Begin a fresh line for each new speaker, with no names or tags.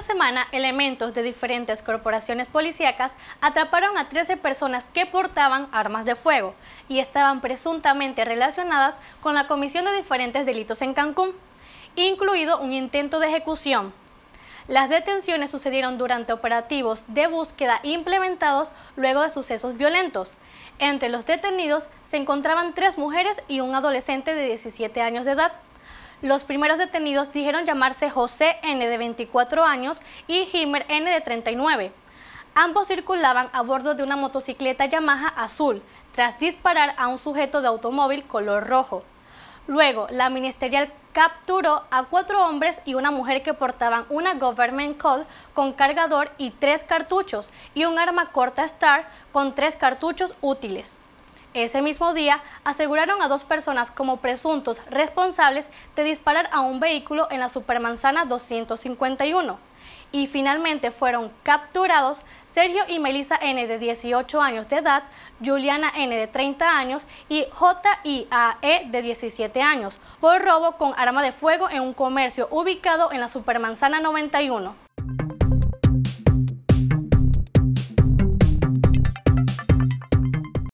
semana, elementos de diferentes corporaciones policíacas atraparon a 13 personas que portaban armas de fuego y estaban presuntamente relacionadas con la comisión de diferentes delitos en Cancún, incluido un intento de ejecución. Las detenciones sucedieron durante operativos de búsqueda implementados luego de sucesos violentos. Entre los detenidos se encontraban tres mujeres y un adolescente de 17 años de edad. Los primeros detenidos dijeron llamarse José N. de 24 años y Himer N. de 39. Ambos circulaban a bordo de una motocicleta Yamaha azul, tras disparar a un sujeto de automóvil color rojo. Luego, la ministerial capturó a cuatro hombres y una mujer que portaban una Government Call con cargador y tres cartuchos y un arma corta Star con tres cartuchos útiles. Ese mismo día, aseguraron a dos personas como presuntos responsables de disparar a un vehículo en la Supermanzana 251. Y finalmente fueron capturados Sergio y Melissa N. de 18 años de edad, Juliana N. de 30 años y J.I.A.E. de 17 años, por robo con arma de fuego en un comercio ubicado en la Supermanzana 91.